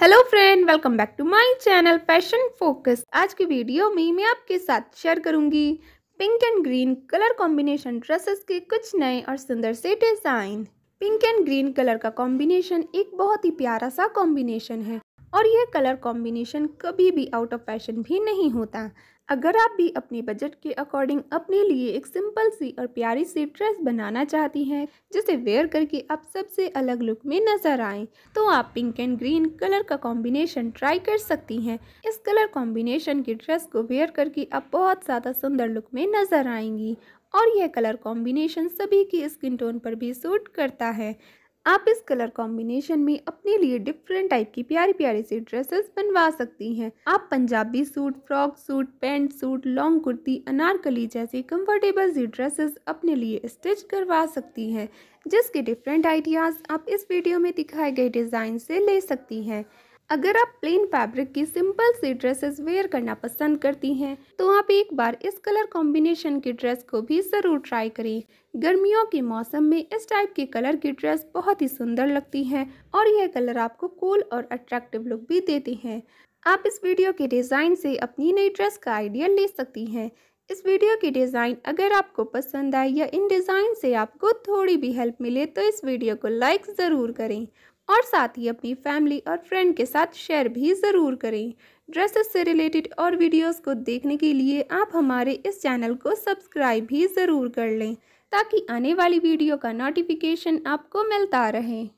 hello friend welcome back to my channel fashion focus आज की video में मैं आपके साथ शेयर करूंगी pink and green colour combination dresses के कुछ नए और सुंदर से design pink and green colour का कॉम्बिनेशन एक बहुत ही प्यारा सा कॉम्बिनेशन है और यह कलर कॉम्बिनेशन कभी भी आउट ऑफ फैशन भी नहीं होता अगर आप भी अपने बजट के अकॉर्डिंग अपने लिए एक सिंपल सी और प्यारी सी ड्रेस बनाना चाहती हैं जिसे वेयर करके आप सबसे अलग लुक में नजर आए तो आप पिंक एंड ग्रीन कलर का कॉम्बिनेशन ट्राई कर सकती हैं इस कलर कॉम्बिनेशन की ड्रेस को वेयर करके आप बहुत ज़्यादा सुंदर लुक में नजर आएंगी और यह कलर कॉम्बिनेशन सभी की स्किन टोन पर भी सूट करता है आप इस कलर कॉम्बिनेशन में अपने लिए डिफरेंट टाइप की प्यारी प्यारी सी ड्रेसेस बनवा सकती हैं आप Punjabi suit frock suit pant suit long kurti anarkali जैसी कंफर्टेबल सी ड्रेसेस अपने लिए स्टिच करवा सकती हैं जिसके डिफरेंट आइडियाज़ आप इस वीडियो में दिखाए गए डिज़ाइन से ले सकती हैं अगर आप प्लेन फैब्रिक की सिंपल सी ड्रेसेस वेयर करना पसंद करती हैं तो आप एक बार इस कलर कॉम्बिनेशन की ड्रेस को भी ज़रूर ट्राई करें गर्मियों के मौसम में इस टाइप के कलर की ड्रेस बहुत ही सुंदर लगती है और यह कलर आपको कूल और अट्रैक्टिव लुक भी देते हैं आप इस वीडियो के डिज़ाइन से अपनी नई ड्रेस का आइडिया ले सकती हैं इस वीडियो की डिज़ाइन अगर आपको पसंद आए या इन डिज़ाइन से आपको थोड़ी भी हेल्प मिले तो इस वीडियो को लाइक ज़रूर करें और साथ ही अपनी फैमिली और फ्रेंड के साथ शेयर भी ज़रूर करें ड्रेसेस से रिलेटेड और वीडियोस को देखने के लिए आप हमारे इस चैनल को सब्सक्राइब भी ज़रूर कर लें ताकि आने वाली वीडियो का नोटिफिकेशन आपको मिलता रहे